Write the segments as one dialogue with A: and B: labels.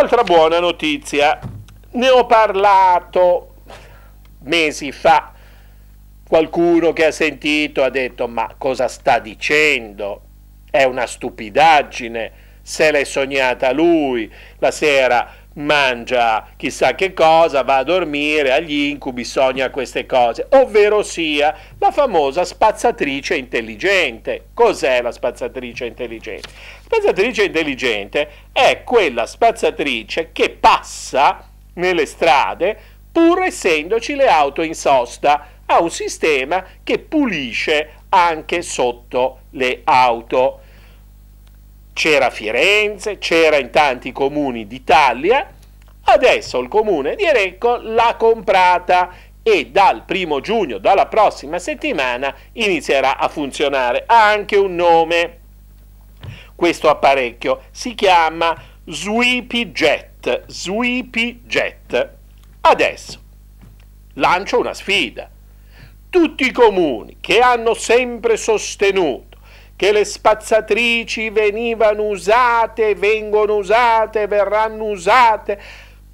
A: Altra buona notizia, ne ho parlato mesi fa, qualcuno che ha sentito ha detto ma cosa sta dicendo? È una stupidaggine, se l'è sognata lui la sera mangia chissà che cosa, va a dormire, agli incubi, sogna queste cose, ovvero sia la famosa spazzatrice intelligente. Cos'è la spazzatrice intelligente? La spazzatrice intelligente è quella spazzatrice che passa nelle strade pur essendoci le auto in sosta, ha un sistema che pulisce anche sotto le auto c'era Firenze, c'era in tanti comuni d'Italia Adesso il comune di Recco l'ha comprata e dal primo giugno, dalla prossima settimana, inizierà a funzionare. Ha anche un nome questo apparecchio, si chiama Sweepy Jet. Sweepy Jet. Adesso lancio una sfida. Tutti i comuni che hanno sempre sostenuto che le spazzatrici venivano usate, vengono usate, verranno usate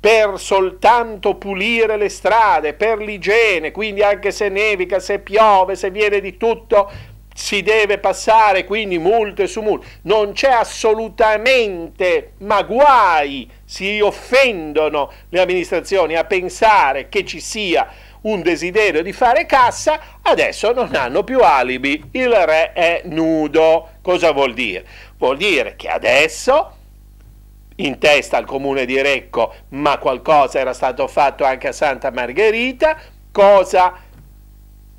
A: per soltanto pulire le strade, per l'igiene, quindi anche se nevica, se piove, se viene di tutto, si deve passare quindi multe su multe. Non c'è assolutamente, ma guai, si offendono le amministrazioni a pensare che ci sia un desiderio di fare cassa, adesso non hanno più alibi, il re è nudo. Cosa vuol dire? Vuol dire che adesso in testa al comune di Recco, ma qualcosa era stato fatto anche a Santa Margherita, cosa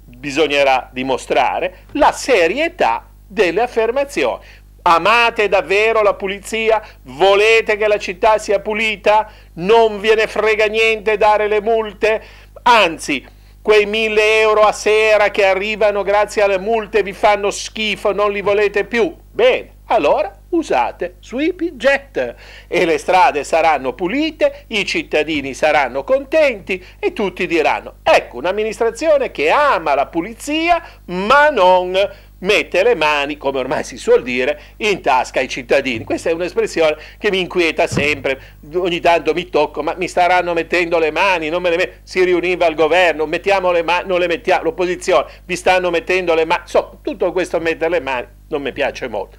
A: bisognerà dimostrare? La serietà delle affermazioni. Amate davvero la pulizia? Volete che la città sia pulita? Non ve ne frega niente dare le multe? Anzi, quei mille euro a sera che arrivano grazie alle multe vi fanno schifo, non li volete più? Bene, allora usate sweep Jet e le strade saranno pulite, i cittadini saranno contenti e tutti diranno ecco un'amministrazione che ama la pulizia ma non mette le mani, come ormai si suol dire, in tasca ai cittadini. Questa è un'espressione che mi inquieta sempre, ogni tanto mi tocco, ma mi staranno mettendo le mani, non me le met- si riuniva il governo, mettiamo le mani, non le mettiamo, l'opposizione, vi stanno mettendo le mani, so, tutto questo mettere le mani non mi piace molto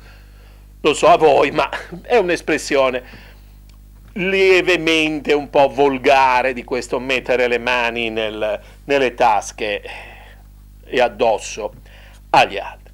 A: lo so a voi, ma è un'espressione lievemente un po' volgare di questo mettere le mani nel, nelle tasche e addosso agli altri.